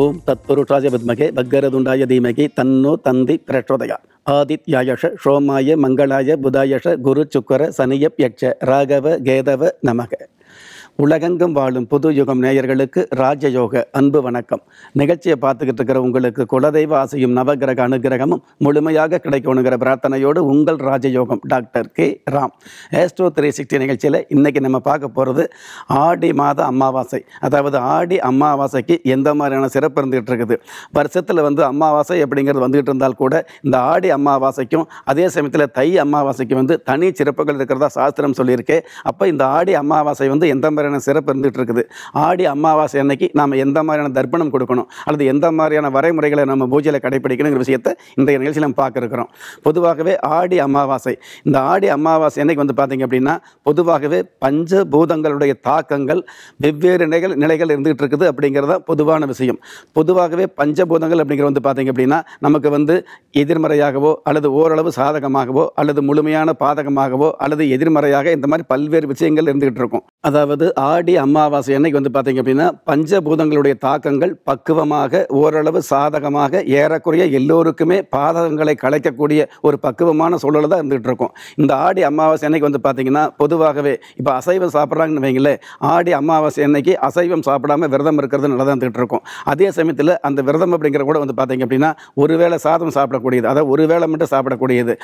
ஓம் தத்புருஷாய வித்மகே பக்கரதுண்டாய தீமகி தன்னோ தந்தி பிரச்சோதய ஆதித்யாயஷ ஷோமாய மங்களாய புதாயஷ குரு சுக்கர சனியப் யட்ச ராகவ கேதவ நமக உலகெங்கும் வாழும் புது யுகம் நேயர்களுக்கு ராஜயோக அன்பு வணக்கம் நிகழ்ச்சியை பார்த்துக்கிட்டு இருக்கிற உங்களுக்கு குலதெய்வ ஆசையும் நவகிரக அனுகிரகமும் முழுமையாக கிடைக்கணுங்கிற பிரார்த்தனையோடு உங்கள் ராஜயோகம் doctor K Ram astro three sixty நிகழ்ச்சியில் இன்றைக்கி நம்ம பார்க்க போகிறது ஆடி மாத அமாவாசை அதாவது ஆடி அமாவாசைக்கு எந்த மாதிரியான சிறப்பு இருந்துகிட்டு இருக்குது வருஷத்தில் வந்து அமாவாசை அப்படிங்கிறது வந்துகிட்டு இருந்தால் கூட இந்த ஆடி அமாவாசைக்கும் அதே சமயத்தில் தை அமாவாசைக்கும் வந்து தனி சிறப்புகள் இருக்கிறதா சாஸ்திரம் சொல்லியிருக்கேன் அப்போ இந்த ஆடி அமாவாசை வந்து எந்த மாதிரி மாதிரியான சிறப்பு இருந்துகிட்டு இருக்குது ஆடி அமாவாசை அன்னைக்கு நாம் எந்த மாதிரியான தர்ப்பணம் கொடுக்கணும் அல்லது எந்த மாதிரியான வரைமுறைகளை நம்ம பூஜையில் கடைப்பிடிக்கணுங்கிற விஷயத்தை இந்த நிகழ்ச்சியில் நம்ம பார்க்குறோம் பொதுவாகவே ஆடி அமாவாசை இந்த ஆடி அமாவாசை அன்னைக்கு வந்து பார்த்திங்க அப்படின்னா பொதுவாகவே பஞ்சபூதங்களுடைய தாக்கங்கள் வெவ்வேறு நிலைகள் நிலைகள் இருந்துகிட்டு இருக்குது அப்படிங்கிறத பொதுவான விஷயம் பொதுவாகவே பஞ்சபூதங்கள் அப்படிங்கிற வந்து பார்த்திங்க அப்படின்னா நமக்கு வந்து எதிர்மறையாகவோ அல்லது ஓரளவு சாதகமாகவோ அல்லது முழுமையான பாதகமாகவோ அல்லது எதிர்மறையாக இந்த மாதிரி பல்வேறு விஷயங்கள் இருந்துகிட்டு இருக்கும் அதாவது ஆடி அமாவாசை அன்னைக்கு வந்து பார்த்தீங்க அப்படின்னா பஞ்சபூதங்களுடைய தாக்கங்கள் பக்குவமாக ஓரளவு சாதகமாக ஏறக்குறைய எல்லோருக்குமே பாதகங்களை கலைக்கக்கூடிய ஒரு பக்குவமான சூழலை தான் இருந்துகிட்டு இருக்கும் இந்த ஆடி அமாவாசை அன்னைக்கு வந்து பார்த்தீங்கன்னா பொதுவாகவே இப்போ அசைவம் சாப்பிட்றாங்கன்னு வைங்களேன் ஆடி அமாவாசை அன்னைக்கு அசைவம் சாப்பிடாம விரதம் இருக்கிறது நல்லா தான் இருந்துகிட்டு இருக்கும் அதே சமயத்தில் அந்த விரதம் அப்படிங்கிற கூட வந்து பார்த்தீங்க அப்படின்னா ஒரு வேளை சாதம் சாப்பிடக்கூடியது அதாவது ஒரு வேளை மட்டும் சாப்பிடக்கூடியது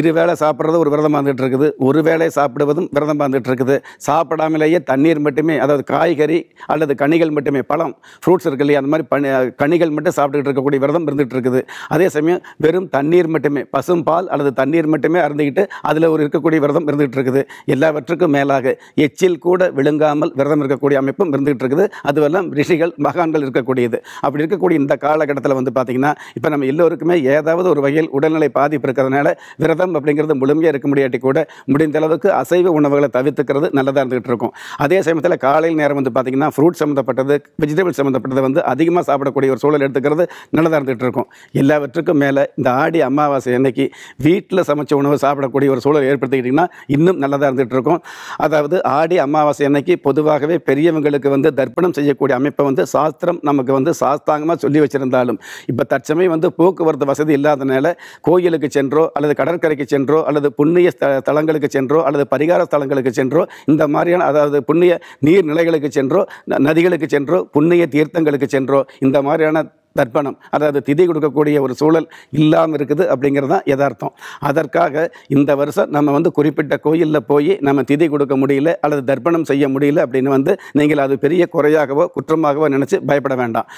இரு வேளை சாப்பிட்றது ஒரு விரதம் இருந்துகிட்டு இருக்குது ஒரு வேளை சாப்பிடுவதும் விரதமாக இருந்துகிட்டு இருக்குது சாப்பிடாமலேயே தண்ணீர் தண்ணீர் மட்டுமே அதாவது காய்கறி அல்லது கனிகள் மட்டுமே பழம் ஃப்ரூட்ஸ் இருக்கு இல்லையா அந்த மாதிரி பனி கனிகள் மட்டும் சாப்பிட்டுக்கிட்டு இருக்கக்கூடிய விரதம் இருந்துகிட்டு இருக்குது அதே சமயம் வெறும் தண்ணீர் மட்டுமே பசும் பால் அல்லது தண்ணீர் மட்டுமே அருந்திக்கிட்டு அதில் ஒரு இருக்கக்கூடிய விரதம் இருந்துகிட்டு இருக்குது எல்லாவற்றுக்கும் மேலாக எச்சில் கூட விழுங்காமல் விரதம் இருக்கக்கூடிய அமைப்பும் இருந்துகிட்டு இருக்குது அதுவெல்லாம் ரிஷிகள் மகான்கள் இருக்கக்கூடியது அப்படி இருக்கக்கூடிய இந்த காலகட்டத்தில் வந்து பார்த்திங்கன்னா இப்போ நம்ம எல்லோருக்குமே ஏதாவது ஒரு வகையில் உடல்நிலை பாதிப்பு இருக்கிறதுனால விரதம் அப்படிங்கிறது முழுமையாக இருக்க முடியாட்டி கூட முடிந்த அளவுக்கு அசைவ உணவுகளை தவிர்த்துக்கிறது நல்லதாக இருந்துகிட்டு இருக்கும் அதே சமயத்தில் காலையில் நேரம் வந்து பார்த்திங்கன்னா ஃப்ரூட் சம்மந்தப்பட்டது வெஜிடபிள் சம்மந்தப்பட்டது வந்து அதிகமாக சாப்பிடக்கூடிய ஒரு சூழல் எடுத்துக்கிறது நல்லதாக இருந்துகிட்டு இருக்கும் எல்லாவற்றுக்கும் மேலே இந்த ஆடி அமாவாசை அன்னைக்கு வீட்டில் சமைச்ச உணவு சாப்பிடக்கூடிய ஒரு சூழல் ஏற்படுத்திக்கிட்டிங்கன்னா இன்னும் நல்லதாக இருந்துகிட்டு இருக்கும் அதாவது ஆடி அமாவாசை அன்னைக்கு பொதுவாகவே பெரியவங்களுக்கு வந்து தர்ப்பணம் செய்யக்கூடிய அமைப்பை வந்து சாஸ்திரம் நமக்கு வந்து சாஸ்தாங்கமாக சொல்லி வச்சுருந்தாலும் இப்போ தற்சமயம் வந்து போக்குவரத்து வசதி இல்லாதனால கோயிலுக்கு சென்றோ அல்லது கடற்கரைக்கு சென்றோ அல்லது புண்ணிய தலங்களுக்கு சென்றோ அல்லது பரிகார ஸ்தலங்களுக்கு சென்றோ இந்த மாதிரியான அதாவது புண்ணிய நீர்நிலைகளுக்கு சென்றோ நதிகளுக்கு சென்றோ புண்ணிய தீர்த்தங்களுக்கு சென்றோ இந்த மாதிரியான தர்ப்பணம் அதாவது திதி கொடுக்கக்கூடிய ஒரு சூழல் இல்லாமல் இருக்குது அப்படிங்கிறது தான் யதார்த்தம் அதற்காக இந்த வருஷம் நம்ம வந்து குறிப்பிட்ட கோயிலில் போய் நம்ம திதி கொடுக்க முடியல அல்லது தர்ப்பணம் செய்ய முடியல அப்படின்னு வந்து நீங்கள் அது பெரிய குறையாகவோ குற்றமாகவோ நினச்சி பயப்பட வேண்டாம்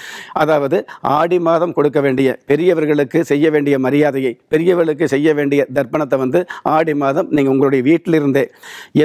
அதாவது ஆடி மாதம் கொடுக்க வேண்டிய பெரியவர்களுக்கு செய்ய வேண்டிய மரியாதையை பெரியவர்களுக்கு செய்ய வேண்டிய தர்ப்பணத்தை வந்து ஆடி மாதம் நீங்கள் உங்களுடைய வீட்டிலிருந்தே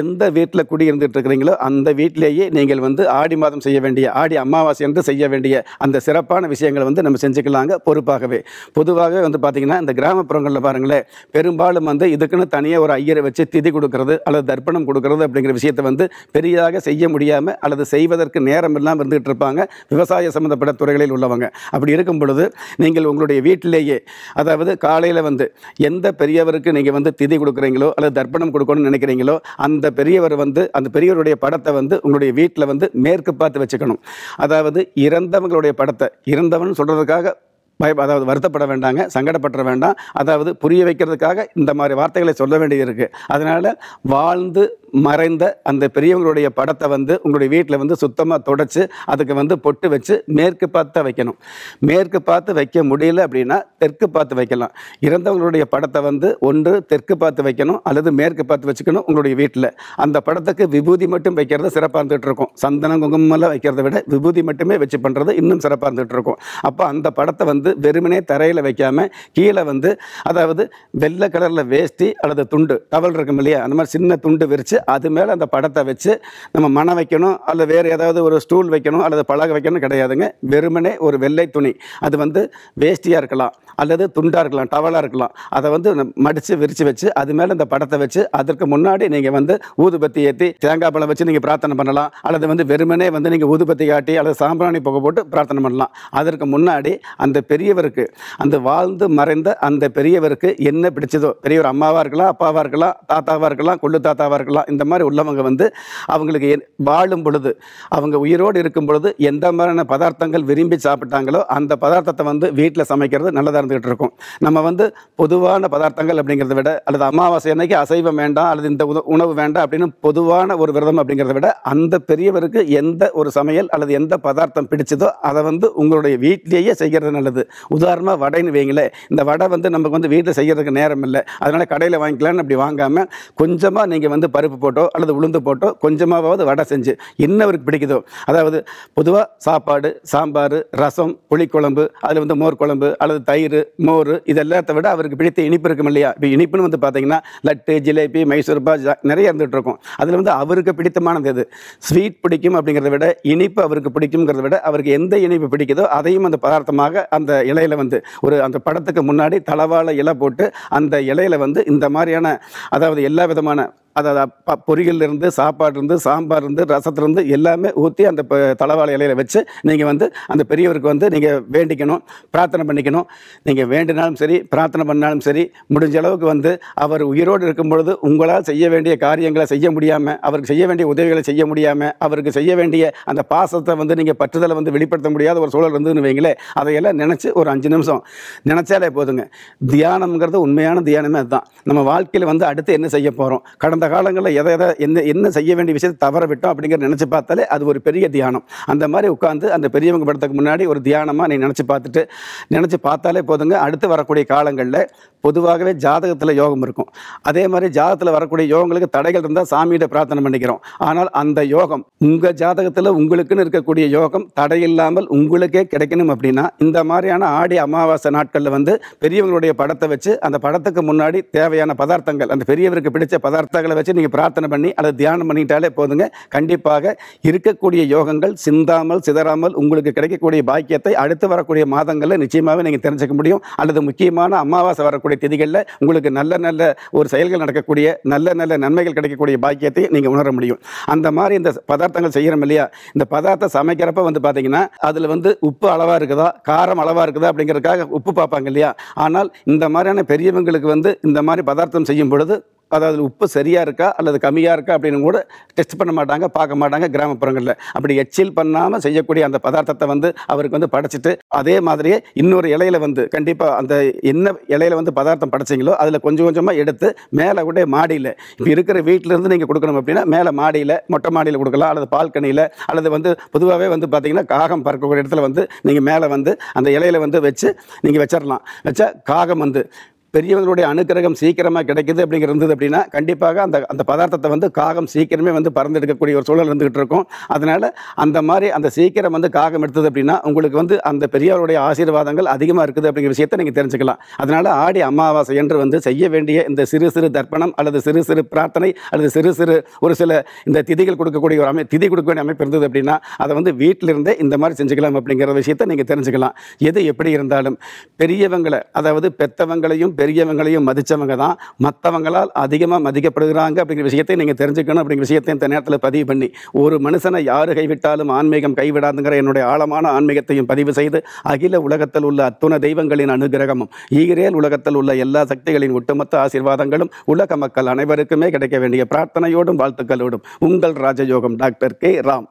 எந்த வீட்டில் குடியிருந்துட்டு இருக்கிறீங்களோ அந்த வீட்டிலேயே நீங்கள் வந்து ஆடி மாதம் செய்ய வேண்டிய ஆடி அமாவாசை என்று செய்ய வேண்டிய அந்த சிறப்பான விஷயங்களை வந்து நம்ம செஞ்சுக்கலாங்க பொறுப்பாகவே பொதுவாகவே வந்து பார்த்தீங்கன்னா இந்த கிராமப்புறங்களில் பாருங்களேன் பெரும்பாலும் வந்து இதுக்குன்னு தனியாக ஒரு ஐயரை வச்சு திதி கொடுக்கறது அல்லது தர்ப்பணம் கொடுக்கறது அப்படிங்கிற விஷயத்தை வந்து பெரியதாக செய்ய முடியாமல் அல்லது செய்வதற்கு நேரம் இல்லாமல் இருந்துகிட்டு இருப்பாங்க விவசாய சம்மந்தப்பட்ட துறைகளில் உள்ளவங்க அப்படி இருக்கும் பொழுது நீங்கள் உங்களுடைய வீட்டிலேயே அதாவது காலையில் வந்து எந்த பெரியவருக்கு நீங்கள் வந்து திதி கொடுக்குறீங்களோ அல்லது தர்ப்பணம் கொடுக்கணும்னு நினைக்கிறீங்களோ அந்த பெரியவர் வந்து அந்த பெரியவருடைய படத்தை வந்து உங்களுடைய வீட்டில் வந்து மேற்கு பார்த்து வச்சுக்கணும் அதாவது இறந்தவங்களுடைய படத்தை இறந்தவன் Udah lega, gak. பய அதாவது வருத்தப்பட வேண்டாங்க சங்கடப்பட்ட வேண்டாம் அதாவது புரிய வைக்கிறதுக்காக இந்த மாதிரி வார்த்தைகளை சொல்ல வேண்டியது இருக்குது அதனால் வாழ்ந்து மறைந்த அந்த பெரியவங்களுடைய படத்தை வந்து உங்களுடைய வீட்டில் வந்து சுத்தமாக தொடச்சி அதுக்கு வந்து பொட்டு வச்சு மேற்கு பார்த்து வைக்கணும் மேற்கு பார்த்து வைக்க முடியல அப்படின்னா தெற்கு பார்த்து வைக்கலாம் இறந்தவங்களுடைய படத்தை வந்து ஒன்று தெற்கு பார்த்து வைக்கணும் அல்லது மேற்கு பார்த்து வச்சுக்கணும் உங்களுடைய வீட்டில் அந்த படத்துக்கு விபூதி மட்டும் வைக்கிறது சிறப்பாக இருந்துகிட்டு இருக்கும் சந்தனம் வைக்கிறத விட விபூதி மட்டுமே வச்சு பண்ணுறது இன்னும் சிறப்பாக இருந்துகிட்டு இருக்கும் அப்போ அந்த படத்தை வந்து வந்து வெறுமனே தரையில் வைக்காமல் கீழே வந்து அதாவது வெள்ளை கலரில் வேஷ்டி அல்லது துண்டு டவல் இருக்கும் இல்லையா அந்த மாதிரி சின்ன துண்டு விரித்து அது மேலே அந்த படத்தை வச்சு நம்ம மன வைக்கணும் அல்லது வேறு ஏதாவது ஒரு ஸ்டூல் வைக்கணும் அல்லது பழக வைக்கணும் கிடையாதுங்க வெறுமனே ஒரு வெள்ளை துணி அது வந்து வேஷ்டியாக இருக்கலாம் அல்லது துண்டாக இருக்கலாம் டவலாக இருக்கலாம் அதை வந்து மடித்து விரித்து வச்சு அது மேலே இந்த படத்தை வச்சு அதற்கு முன்னாடி நீங்கள் வந்து ஊதுபத்தி ஏற்றி தேங்காய் பழம் வச்சு நீங்கள் பிரார்த்தனை பண்ணலாம் அல்லது வந்து வெறுமனே வந்து நீங்கள் ஊதுபத்தி காட்டி அல்லது சாம்பிராணி புகை போட்டு பிரார்த்தனை பண்ணலாம் அதற்கு முன்னாடி அந்த பெரியவருக்கு அந்த வாழ்ந்து மறைந்த அந்த பெரியவருக்கு என்ன பிடிச்சதோ பெரியவர் அம்மாவாக இருக்கலாம் அப்பாவாக இருக்கலாம் தாத்தாவாக இருக்கலாம் கொள்ளு தாத்தாவாக இருக்கலாம் இந்த மாதிரி உள்ளவங்க வந்து அவங்களுக்கு வாழும் பொழுது அவங்க உயிரோடு இருக்கும் பொழுது எந்த மாதிரியான பதார்த்தங்கள் விரும்பி சாப்பிட்டாங்களோ அந்த பதார்த்தத்தை வந்து வீட்டில் சமைக்கிறது நல்லதாக இருந்துகிட்டு இருக்கும் நம்ம வந்து பொதுவான பதார்த்தங்கள் அப்படிங்கிறத விட அல்லது அமாவாசை அன்னைக்கு அசைவம் வேண்டாம் அல்லது இந்த உணவு வேண்டாம் அப்படின்னு பொதுவான ஒரு விரதம் அப்படிங்கிறத விட அந்த பெரியவருக்கு எந்த ஒரு சமையல் அல்லது எந்த பதார்த்தம் பிடிச்சதோ அதை வந்து உங்களுடைய வீட்டிலேயே செய்கிறது நல்லது உதாரணமாக வடைன்னு வைங்களேன் இந்த வடை வந்து நமக்கு வந்து வீட்டில் செய்கிறதுக்கு நேரம் இல்லை அதனால் கடையில் வாங்கிக்கலாம்னு அப்படி வாங்காமல் கொஞ்சமாக நீங்கள் வந்து பருப்பு போட்டோ அல்லது உளுந்து போட்டோ கொஞ்சமாகவாவது வடை செஞ்சு என்ன அவருக்கு பிடிக்குதோ அதாவது பொதுவாக சாப்பாடு சாம்பார் ரசம் புளிக்குழம்பு அதில் வந்து மோர் குழம்பு அல்லது தயிர் மோர் இது விட அவருக்கு பிடித்த இனிப்பு இருக்கும் இல்லையா இப்போ இனிப்புன்னு வந்து பார்த்தீங்கன்னா லட்டு ஜிலேபி மைசூர்பா நிறைய இருந்துகிட்டு இருக்கும் அதில் வந்து அவருக்கு பிடித்தமானது எது ஸ்வீட் பிடிக்கும் அப்படிங்கிறத விட இனிப்பு அவருக்கு பிடிக்குங்கிறத விட அவருக்கு எந்த இனிப்பு பிடிக்குதோ அதையும் அந்த பதார்த்தமாக அந்த இலையில் வந்து ஒரு அந்த படத்துக்கு முன்னாடி தளவாழ இலை போட்டு அந்த இலையில் வந்து இந்த மாதிரியான அதாவது எல்லா விதமான அதை சாம்பார் சாப்பாடுலேருந்து சாம்பார்லேருந்து ரசத்துலேருந்து எல்லாமே ஊற்றி அந்த தலைவாழை இலையில வச்சு நீங்கள் வந்து அந்த பெரியவருக்கு வந்து நீங்கள் வேண்டிக்கணும் பிரார்த்தனை பண்ணிக்கணும் நீங்கள் வேண்டினாலும் சரி பிரார்த்தனை பண்ணாலும் சரி முடிஞ்ச அளவுக்கு வந்து அவர் உயிரோடு இருக்கும் பொழுது உங்களால் செய்ய வேண்டிய காரியங்களை செய்ய முடியாமல் அவருக்கு செய்ய வேண்டிய உதவிகளை செய்ய முடியாமல் அவருக்கு செய்ய வேண்டிய அந்த பாசத்தை வந்து நீங்கள் பற்றுதலை வந்து வெளிப்படுத்த முடியாத ஒரு சூழல் இருந்ததுன்னு வைங்களேன் அதையெல்லாம் நினச்சி ஒரு அஞ்சு நிமிஷம் நினச்சாலே போதுங்க தியானம்ங்கிறது உண்மையான தியானமே அதுதான் நம்ம வாழ்க்கையில் வந்து அடுத்து என்ன செய்ய போகிறோம் கடந்த காலங்களில் எதை எதை என்ன என்ன செய்ய வேண்டிய விஷயத்தை தவற விட்டோம் அப்படிங்கிற நினச்சி பார்த்தாலே அது ஒரு பெரிய தியானம் அந்த மாதிரி உட்காந்து அந்த பெரியவங்க படத்துக்கு முன்னாடி ஒரு தியானமாக நீ நினச்சி பார்த்துட்டு நினச்சி பார்த்தாலே போதுங்க அடுத்து வரக்கூடிய காலங்களில் பொதுவாகவே ஜாதகத்தில் யோகம் இருக்கும் அதே மாதிரி ஜாதகத்தில் வரக்கூடிய யோகங்களுக்கு தடைகள் இருந்தால் சாமியிட பிரார்த்தனை பண்ணிக்கிறோம் ஆனால் அந்த யோகம் உங்கள் ஜாதகத்தில் உங்களுக்குன்னு இருக்கக்கூடிய யோகம் தடை இல்லாமல் உங்களுக்கே கிடைக்கணும் அப்படின்னா இந்த மாதிரியான ஆடி அமாவாசை நாட்களில் வந்து பெரியவங்களுடைய படத்தை வச்சு அந்த படத்துக்கு முன்னாடி தேவையான பதார்த்தங்கள் அந்த பெரியவருக்கு பிடிச்ச பதார்த்தங்களை வச்சு நீங்கள் பிரார்த்தனை பண்ணி அதை தியானம் பண்ணிட்டாலே போதுங்க கண்டிப்பாக இருக்கக்கூடிய யோகங்கள் சிந்தாமல் சிதறாமல் உங்களுக்கு கிடைக்கக்கூடிய பாக்கியத்தை அடுத்து வரக்கூடிய மாதங்களில் நிச்சயமாகவே நீங்கள் தெரிஞ்சுக்க முடியும் அல்லது முக்கியமான அமாவாசை வரக்கூடிய திதிகளில் உங்களுக்கு நல்ல நல்ல ஒரு செயல்கள் நடக்கக்கூடிய நல்ல நல்ல நன்மைகள் கிடைக்கக்கூடிய பாக்கியத்தை நீங்கள் உணர முடியும் அந்த மாதிரி இந்த பதார்த்தங்கள் செய்கிறோம் இல்லையா இந்த பதார்த்தம் சமைக்கிறப்ப வந்து பார்த்தீங்கன்னா அதில் வந்து உப்பு அளவாக இருக்குதா காரம் அளவாக இருக்குதா அப்படிங்கிறதுக்காக உப்பு பார்ப்பாங்க இல்லையா ஆனால் இந்த மாதிரியான பெரியவங்களுக்கு வந்து இந்த மாதிரி பதார்த்தம் செய்யும் பொழுது அதாவது உப்பு சரியாக இருக்கா அல்லது கம்மியாக இருக்கா அப்படின்னு கூட டெஸ்ட் பண்ண மாட்டாங்க பார்க்க மாட்டாங்க கிராமப்புறங்களில் அப்படி எச்சில் பண்ணாமல் செய்யக்கூடிய அந்த பதார்த்தத்தை வந்து அவருக்கு வந்து படைச்சிட்டு அதே மாதிரியே இன்னொரு இலையில வந்து கண்டிப்பாக அந்த என்ன இலையில வந்து பதார்த்தம் படைச்சிங்களோ அதில் கொஞ்சம் கொஞ்சமாக எடுத்து மேலே கூட மாடியில் இப்போ இருக்கிற வீட்டிலேருந்து நீங்கள் கொடுக்கணும் அப்படின்னா மேலே மாடியில் மொட்டை மாடியில் கொடுக்கலாம் அல்லது பால்கனியில் அல்லது வந்து பொதுவாகவே வந்து பார்த்திங்கன்னா காகம் பறக்கக்கூடிய இடத்துல வந்து நீங்கள் மேலே வந்து அந்த இலையில வந்து வச்சு நீங்கள் வச்சிடலாம் வச்சா காகம் வந்து பெரியவர்களுடைய அனுக்கிரகம் சீக்கிரமாக கிடைக்குது அப்படிங்கிற இருந்தது அப்படின்னா கண்டிப்பாக அந்த அந்த பதார்த்தத்தை வந்து காகம் சீக்கிரமே வந்து பறந்து எடுக்கக்கூடிய ஒரு சூழல் இருந்துகிட்டு இருக்கும் அதனால் அந்த மாதிரி அந்த சீக்கிரம் வந்து காகம் எடுத்தது அப்படின்னா உங்களுக்கு வந்து அந்த பெரியவருடைய ஆசீர்வாதங்கள் அதிகமாக இருக்குது அப்படிங்கிற விஷயத்தை நீங்கள் தெரிஞ்சுக்கலாம் அதனால் ஆடி அமாவாசை என்று வந்து செய்ய வேண்டிய இந்த சிறு சிறு தர்ப்பணம் அல்லது சிறு சிறு பிரார்த்தனை அல்லது சிறு சிறு ஒரு சில இந்த திதிகள் கொடுக்கக்கூடிய ஒரு அமை திதி கொடுக்க வேண்டிய அமைப்பு இருந்தது அப்படின்னா அதை வந்து வீட்டிலிருந்தே இந்த மாதிரி செஞ்சுக்கலாம் அப்படிங்கிற விஷயத்தை நீங்கள் தெரிஞ்சுக்கலாம் எது எப்படி இருந்தாலும் பெரியவங்களை அதாவது பெத்தவங்களையும் பெரிய பெரியவங்களையும் மதித்தவங்க தான் மற்றவங்களால் அதிகமாக மதிக்கப்படுகிறாங்க அப்படிங்கிற விஷயத்தை நீங்கள் தெரிஞ்சுக்கணும் அப்படிங்கிற விஷயத்தையும் இந்த நேரத்தில் பதிவு பண்ணி ஒரு மனுஷனை யார் கைவிட்டாலும் ஆன்மீகம் கைவிடாதுங்கிற என்னுடைய ஆழமான ஆன்மீகத்தையும் பதிவு செய்து அகில உலகத்தில் உள்ள அத்துண தெய்வங்களின் அனுகிரகமும் ஈரேல் உலகத்தில் உள்ள எல்லா சக்திகளின் ஒட்டுமொத்த ஆசீர்வாதங்களும் உலக மக்கள் அனைவருக்குமே கிடைக்க வேண்டிய பிரார்த்தனையோடும் வாழ்த்துக்களோடும் உங்கள் ராஜயோகம் டாக்டர் கே ராம்